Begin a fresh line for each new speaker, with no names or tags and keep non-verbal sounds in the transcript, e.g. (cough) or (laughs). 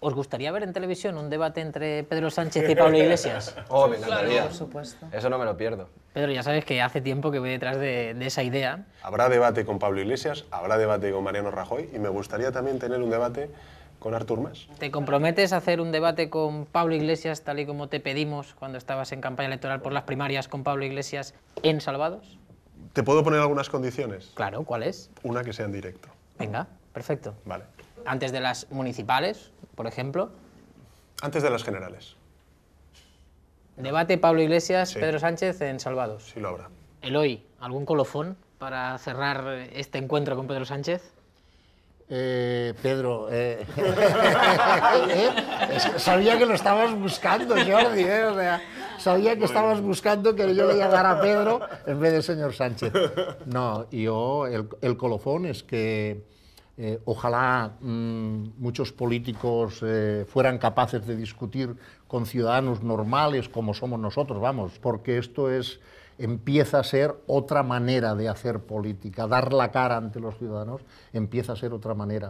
¿Os gustaría ver en televisión un debate entre Pedro Sánchez y Pablo Iglesias? (laughs) Oh,
me Por supuesto. Eso no me lo pierdo.
Pedro, ya sabes que hace tiempo que voy detrás de, de, esa idea.
Habrá debate con Pablo Iglesias, habrá debate con Mariano Rajoy y me gustaría también tener un debate con Artur Mas.
¿Te comprometes a hacer un debate con Pablo Iglesias tal y como te pedimos cuando estabas en campaña electoral por las primarias con Pablo Iglesias en Salvados?
¿Te puedo poner algunas condiciones? Claro, ¿cuáles? Una que sea en directo. Venga, perfecto. Vale. Antes de las municipales, por ejemplo. Antes de las generales.
Debate Pablo Iglesias, Pedro Sánchez en Salvados. Sí, lo habrá. Eloy, ¿algún colofón para cerrar este encuentro con Pedro Sánchez?
Eh, Pedro, eh, (laughs)
eh, sabía que lo estabas buscando, Jordi. sabía que estabas buscando que yo le a Pedro en vez de señor Sánchez. No, yo, el
colofón es que eh, ojalá mm, muchos políticos eh, fueran capaces de discutir con ciudadanos normales como somos nosotros, vamos, porque esto es empieza a ser otra manera de hacer política, dar la cara ante los ciudadanos empieza a ser otra manera.